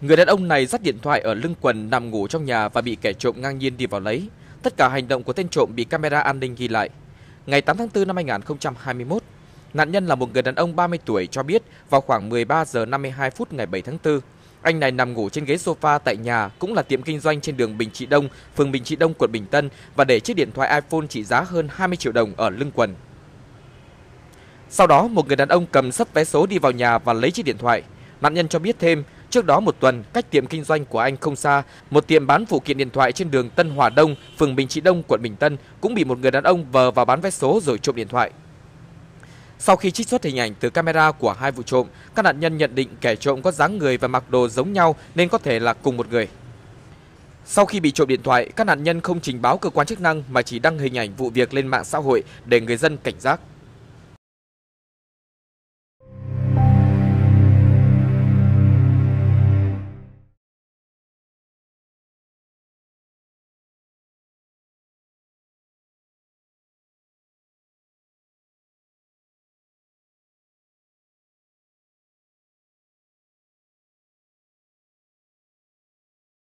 Người đàn ông này dắt điện thoại ở lưng quần nằm ngủ trong nhà và bị kẻ trộm ngang nhiên đi vào lấy. Tất cả hành động của tên trộm bị camera an ninh ghi lại. Ngày 8 tháng 4 năm 2021, nạn nhân là một người đàn ông 30 tuổi cho biết vào khoảng 13 giờ 52 phút ngày 7 tháng 4, anh này nằm ngủ trên ghế sofa tại nhà, cũng là tiệm kinh doanh trên đường Bình Trị Đông, phường Bình Trị Đông, quận Bình Tân và để chiếc điện thoại iPhone trị giá hơn 20 triệu đồng ở lưng quần. Sau đó, một người đàn ông cầm sấp vé số đi vào nhà và lấy chiếc điện thoại. Nạn nhân cho biết thêm, Trước đó một tuần, cách tiệm kinh doanh của anh không xa, một tiệm bán phụ kiện điện thoại trên đường Tân Hòa Đông, phường Bình Trị Đông, quận Bình Tân cũng bị một người đàn ông vờ vào bán vé số rồi trộm điện thoại. Sau khi trích xuất hình ảnh từ camera của hai vụ trộm, các nạn nhân nhận định kẻ trộm có dáng người và mặc đồ giống nhau nên có thể là cùng một người. Sau khi bị trộm điện thoại, các nạn nhân không trình báo cơ quan chức năng mà chỉ đăng hình ảnh vụ việc lên mạng xã hội để người dân cảnh giác.